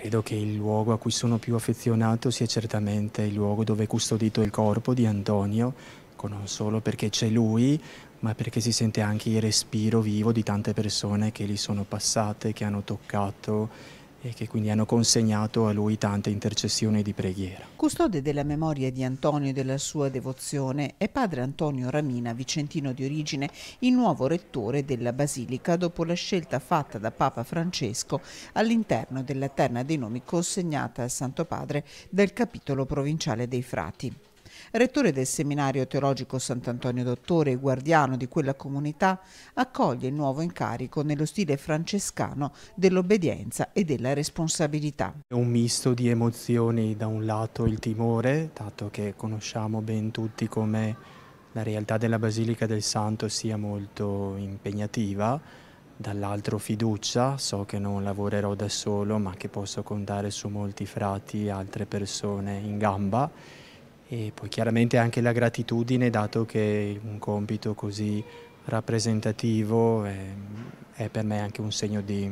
Credo che il luogo a cui sono più affezionato sia certamente il luogo dove è custodito il corpo di Antonio, non solo perché c'è lui, ma perché si sente anche il respiro vivo di tante persone che lì sono passate, che hanno toccato e che quindi hanno consegnato a lui tante intercessioni di preghiera. Custode della memoria di Antonio e della sua devozione è padre Antonio Ramina, vicentino di origine, il nuovo rettore della Basilica dopo la scelta fatta da Papa Francesco all'interno della terna dei nomi consegnata al Santo Padre dal capitolo provinciale dei Frati rettore del seminario teologico Sant'Antonio Dottore e guardiano di quella comunità, accoglie il nuovo incarico nello stile francescano dell'obbedienza e della responsabilità. È un misto di emozioni, da un lato il timore, dato che conosciamo ben tutti come la realtà della Basilica del Santo sia molto impegnativa, dall'altro fiducia, so che non lavorerò da solo ma che posso contare su molti frati e altre persone in gamba e poi chiaramente anche la gratitudine dato che un compito così rappresentativo è, è per me anche un segno di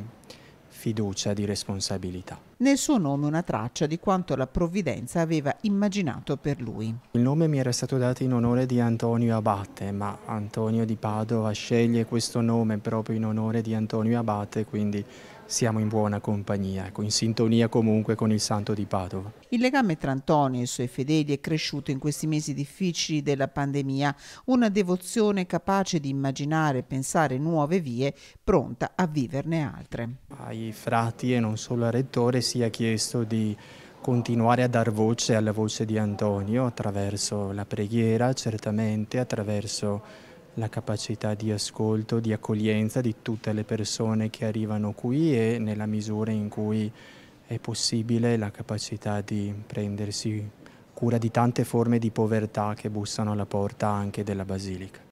fiducia, di responsabilità. Nel suo nome una traccia di quanto la provvidenza aveva immaginato per lui. Il nome mi era stato dato in onore di Antonio Abate, ma Antonio di Padova sceglie questo nome proprio in onore di Antonio Abate, quindi siamo in buona compagnia, ecco, in sintonia comunque con il Santo di Padova. Il legame tra Antonio e i suoi fedeli è cresciuto in questi mesi difficili della pandemia, una devozione capace di immaginare e pensare nuove vie, pronta a viverne altre. Ai frati e non solo al rettore si è chiesto di continuare a dar voce alla voce di Antonio attraverso la preghiera, certamente, attraverso la capacità di ascolto, di accoglienza di tutte le persone che arrivano qui e nella misura in cui è possibile la capacità di prendersi cura di tante forme di povertà che bussano alla porta anche della Basilica.